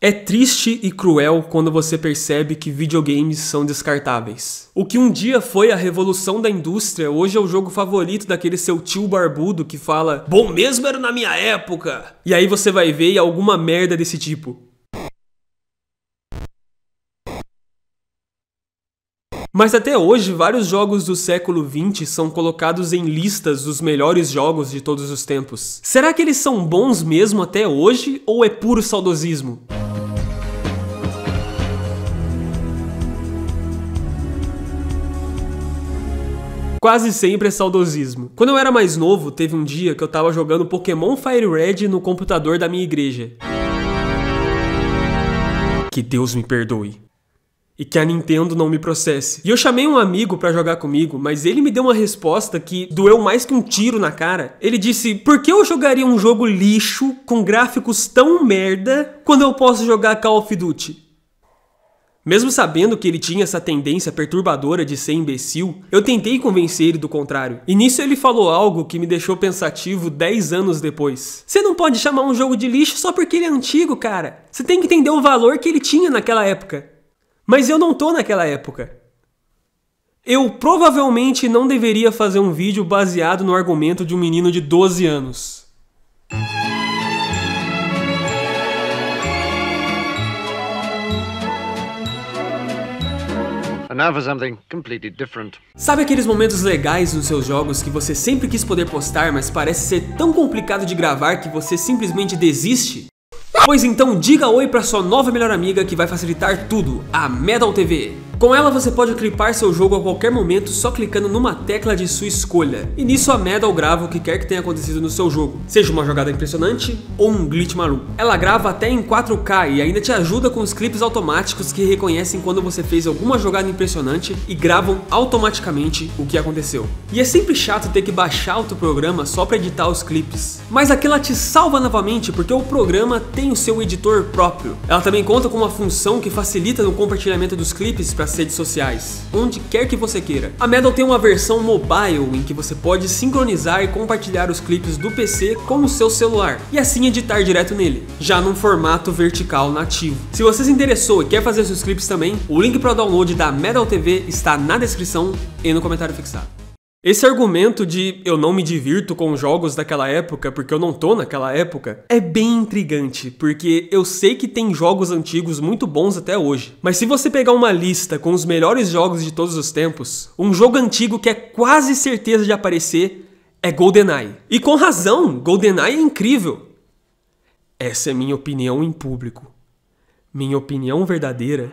É triste e cruel quando você percebe que videogames são descartáveis. O que um dia foi a revolução da indústria, hoje é o jogo favorito daquele seu tio barbudo que fala: Bom mesmo era na minha época! E aí você vai ver alguma merda desse tipo. Mas até hoje, vários jogos do século XX são colocados em listas dos melhores jogos de todos os tempos. Será que eles são bons mesmo até hoje ou é puro saudosismo? quase sempre é saudosismo. Quando eu era mais novo, teve um dia que eu tava jogando Pokémon Fire Red no computador da minha igreja. Que Deus me perdoe e que a Nintendo não me processe. E eu chamei um amigo para jogar comigo, mas ele me deu uma resposta que doeu mais que um tiro na cara. Ele disse: "Por que eu jogaria um jogo lixo com gráficos tão merda quando eu posso jogar Call of Duty?" Mesmo sabendo que ele tinha essa tendência perturbadora de ser imbecil, eu tentei convencer ele do contrário. E nisso ele falou algo que me deixou pensativo 10 anos depois. Você não pode chamar um jogo de lixo só porque ele é antigo, cara. Você tem que entender o valor que ele tinha naquela época. Mas eu não tô naquela época. Eu provavelmente não deveria fazer um vídeo baseado no argumento de um menino de 12 anos. Sabe aqueles momentos legais nos seus jogos que você sempre quis poder postar, mas parece ser tão complicado de gravar que você simplesmente desiste? Pois então diga oi para sua nova melhor amiga que vai facilitar tudo, a Metal TV. Com ela você pode clipar seu jogo a qualquer momento só clicando numa tecla de sua escolha, e nisso a Medal grava o que quer que tenha acontecido no seu jogo, seja uma jogada impressionante ou um glitch maluco. Ela grava até em 4K e ainda te ajuda com os clipes automáticos que reconhecem quando você fez alguma jogada impressionante e gravam automaticamente o que aconteceu. E é sempre chato ter que baixar outro programa só para editar os clipes, mas aqui ela te salva novamente porque o programa tem o seu editor próprio. Ela também conta com uma função que facilita no compartilhamento dos clipes para redes sociais, onde quer que você queira. A Medal tem uma versão mobile em que você pode sincronizar e compartilhar os clipes do PC com o seu celular e assim editar direto nele, já num formato vertical nativo. Se você se interessou e quer fazer seus clipes também, o link para o download da Medal TV está na descrição e no comentário fixado. Esse argumento de eu não me divirto com jogos daquela época porque eu não tô naquela época é bem intrigante, porque eu sei que tem jogos antigos muito bons até hoje. Mas se você pegar uma lista com os melhores jogos de todos os tempos, um jogo antigo que é quase certeza de aparecer é GoldenEye. E com razão, GoldenEye é incrível. Essa é minha opinião em público. Minha opinião verdadeira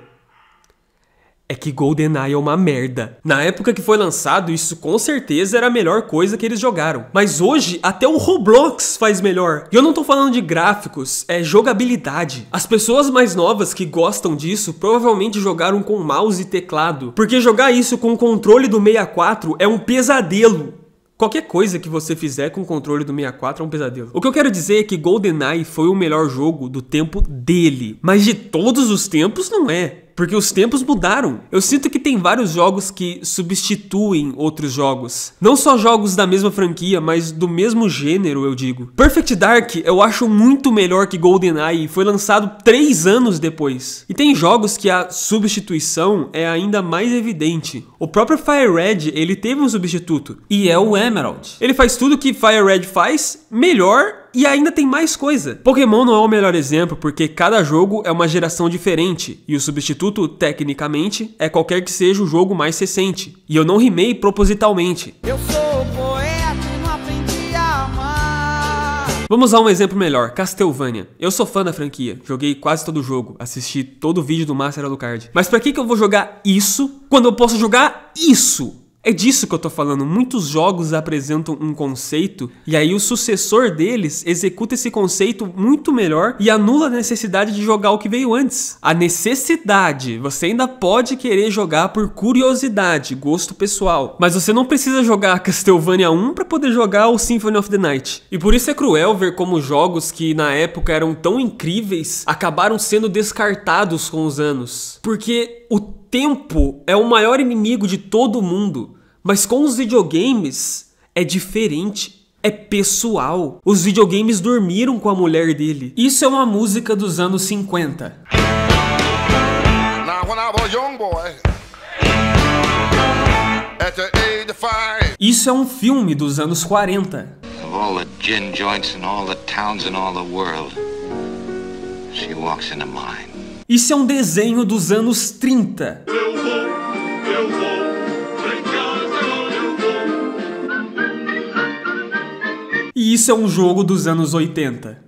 é que GoldenEye é uma merda. Na época que foi lançado, isso com certeza era a melhor coisa que eles jogaram. Mas hoje, até o Roblox faz melhor. E eu não tô falando de gráficos, é jogabilidade. As pessoas mais novas que gostam disso provavelmente jogaram com mouse e teclado. Porque jogar isso com o controle do 64 é um pesadelo. Qualquer coisa que você fizer com o controle do 64 é um pesadelo. O que eu quero dizer é que GoldenEye foi o melhor jogo do tempo dele. Mas de todos os tempos, não é porque os tempos mudaram. Eu sinto que tem vários jogos que substituem outros jogos. Não só jogos da mesma franquia, mas do mesmo gênero, eu digo. Perfect Dark eu acho muito melhor que GoldenEye e foi lançado 3 anos depois. E tem jogos que a substituição é ainda mais evidente. O próprio Fire Red, ele teve um substituto, e é o Emerald. Ele faz tudo que Fire Red faz melhor e ainda tem mais coisa. Pokémon não é o melhor exemplo porque cada jogo é uma geração diferente e o substituto, tecnicamente, é qualquer que seja o jogo mais recente. E eu não rimei propositalmente. Eu sou poeta não aprendi a amar. Vamos a um exemplo melhor, Castlevania. Eu sou fã da franquia, joguei quase todo o jogo, assisti todo o vídeo do Master Alucard. Mas pra que, que eu vou jogar isso quando eu posso jogar isso? É disso que eu tô falando. Muitos jogos apresentam um conceito e aí o sucessor deles executa esse conceito muito melhor e anula a necessidade de jogar o que veio antes. A necessidade, você ainda pode querer jogar por curiosidade, gosto pessoal, mas você não precisa jogar Castlevania 1 para poder jogar o Symphony of the Night. E por isso é cruel ver como jogos que na época eram tão incríveis acabaram sendo descartados com os anos, porque o tempo é o maior inimigo de todo mundo. Mas com os videogames é diferente. É pessoal. Os videogames dormiram com a mulher dele. Isso é uma música dos anos 50. Isso é um filme dos anos 40. Of all the gin joints in all the towns in all the world, she walks into mine. Isso é um desenho dos anos 30. Eu Isso é um jogo dos anos 80.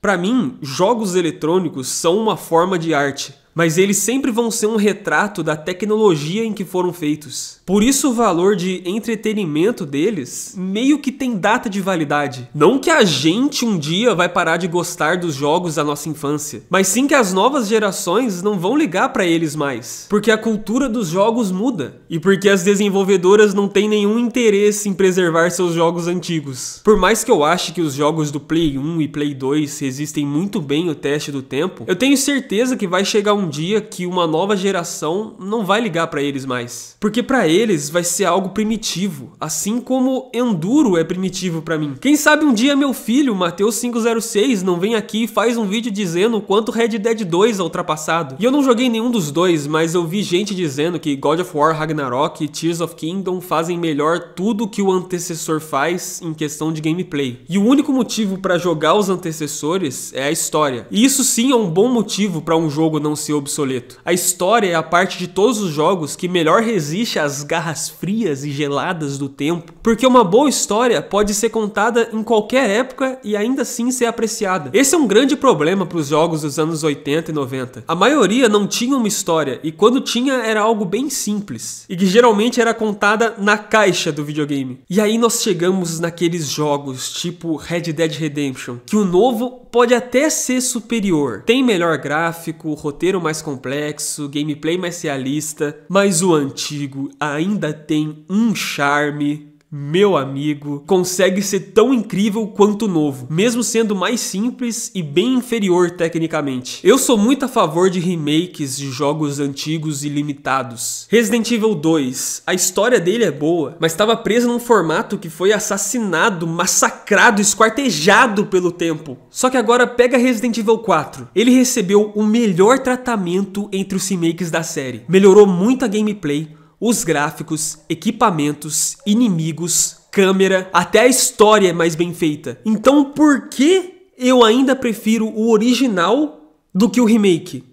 Para mim, jogos eletrônicos são uma forma de arte mas eles sempre vão ser um retrato da tecnologia em que foram feitos. Por isso o valor de entretenimento deles meio que tem data de validade. Não que a gente um dia vai parar de gostar dos jogos da nossa infância, mas sim que as novas gerações não vão ligar para eles mais, porque a cultura dos jogos muda e porque as desenvolvedoras não têm nenhum interesse em preservar seus jogos antigos. Por mais que eu ache que os jogos do Play 1 e Play 2 resistem muito bem o teste do tempo, eu tenho certeza que vai chegar um um dia que uma nova geração não vai ligar para eles mais. Porque para eles vai ser algo primitivo, assim como enduro é primitivo para mim. Quem sabe um dia meu filho, Mateus 506, não vem aqui e faz um vídeo dizendo quanto Red Dead 2 é ultrapassado. E eu não joguei nenhum dos dois, mas eu vi gente dizendo que God of War, Ragnarok e Tears of Kingdom fazem melhor tudo que o antecessor faz em questão de gameplay. E o único motivo para jogar os antecessores é a história. E isso sim é um bom motivo para um jogo não ser obsoleto. A história é a parte de todos os jogos que melhor resiste às garras frias e geladas do tempo, porque uma boa história pode ser contada em qualquer época e ainda assim ser apreciada. Esse é um grande problema para os jogos dos anos 80 e 90. A maioria não tinha uma história e quando tinha era algo bem simples e que geralmente era contada na caixa do videogame. E aí nós chegamos naqueles jogos tipo Red Dead Redemption, que o novo pode até ser superior. Tem melhor gráfico, roteiro mais complexo, gameplay mais realista, mas o antigo ainda tem um charme meu amigo, consegue ser tão incrível quanto novo, mesmo sendo mais simples e bem inferior tecnicamente. Eu sou muito a favor de remakes de jogos antigos e limitados. Resident Evil 2, a história dele é boa, mas estava preso num formato que foi assassinado, massacrado, esquartejado pelo tempo. Só que agora pega Resident Evil 4. Ele recebeu o melhor tratamento entre os remakes da série. Melhorou muito a gameplay, os gráficos, equipamentos, inimigos, câmera, até a história é mais bem feita. Então por que eu ainda prefiro o original do que o remake?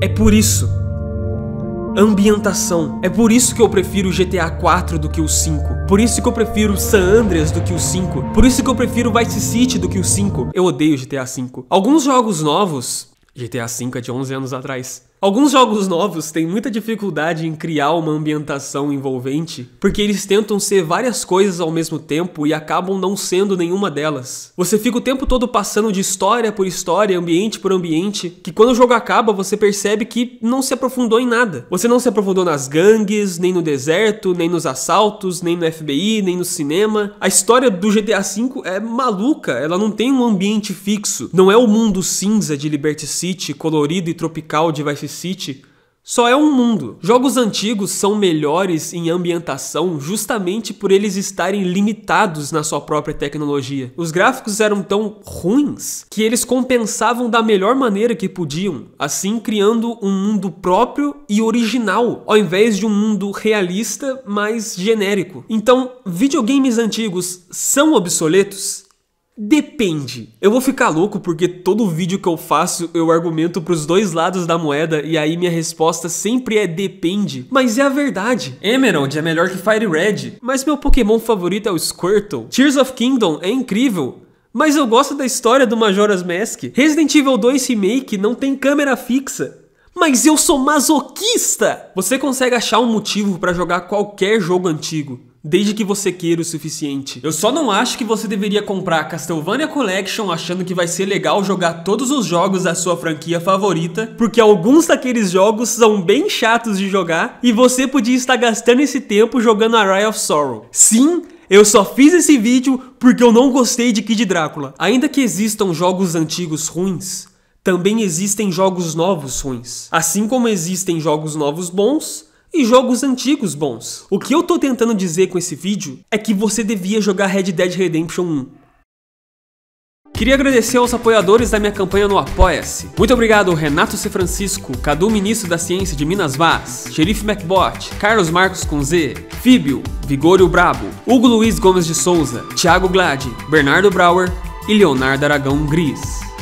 É por isso ambientação. É por isso que eu prefiro o GTA 4 do que o 5. Por isso que eu prefiro San Andreas do que o 5. Por isso que eu prefiro Vice City do que o 5. Eu odeio GTA 5. Alguns jogos novos, GTA 5 é de 11 anos atrás. Alguns jogos novos têm muita dificuldade em criar uma ambientação envolvente, porque eles tentam ser várias coisas ao mesmo tempo e acabam não sendo nenhuma delas. Você fica o tempo todo passando de história por história, ambiente por ambiente, que quando o jogo acaba você percebe que não se aprofundou em nada. Você não se aprofundou nas gangues, nem no deserto, nem nos assaltos, nem no FBI, nem no cinema. A história do GTA V é maluca, ela não tem um ambiente fixo. Não é o mundo cinza de Liberty City, colorido e tropical de Vice City só é um mundo. Jogos antigos são melhores em ambientação justamente por eles estarem limitados na sua própria tecnologia. Os gráficos eram tão ruins que eles compensavam da melhor maneira que podiam, assim criando um mundo próprio e original, ao invés de um mundo realista, mas genérico. Então, videogames antigos são obsoletos? Depende. Eu vou ficar louco porque todo vídeo que eu faço eu argumento para os dois lados da moeda e aí minha resposta sempre é depende. Mas é a verdade. Emerald é melhor que Fire Red. Mas meu Pokémon favorito é o Squirtle. Tears of Kingdom é incrível. Mas eu gosto da história do Majora's Mask. Resident Evil 2 Remake não tem câmera fixa. Mas eu sou masoquista! Você consegue achar um motivo para jogar qualquer jogo antigo desde que você queira o suficiente. Eu só não acho que você deveria comprar a Castlevania Collection achando que vai ser legal jogar todos os jogos da sua franquia favorita, porque alguns daqueles jogos são bem chatos de jogar e você podia estar gastando esse tempo jogando a Rise of Sorrow. Sim, eu só fiz esse vídeo porque eu não gostei de Kid Drácula. Ainda que existam jogos antigos ruins, também existem jogos novos ruins. Assim como existem jogos novos bons, e jogos antigos bons. O que eu tô tentando dizer com esse vídeo é que você devia jogar Red Dead Redemption 1. Queria agradecer aos apoiadores da minha campanha no Apoia-se. Muito obrigado Renato C. Francisco, Cadu Ministro da Ciência de Minas Vaz, Xerife MacBot, Carlos Marcos com Z, Fíbio, Vigório Brabo, Hugo Luiz Gomes de Souza, Thiago Glade, Bernardo Brauer e Leonardo Aragão Gris.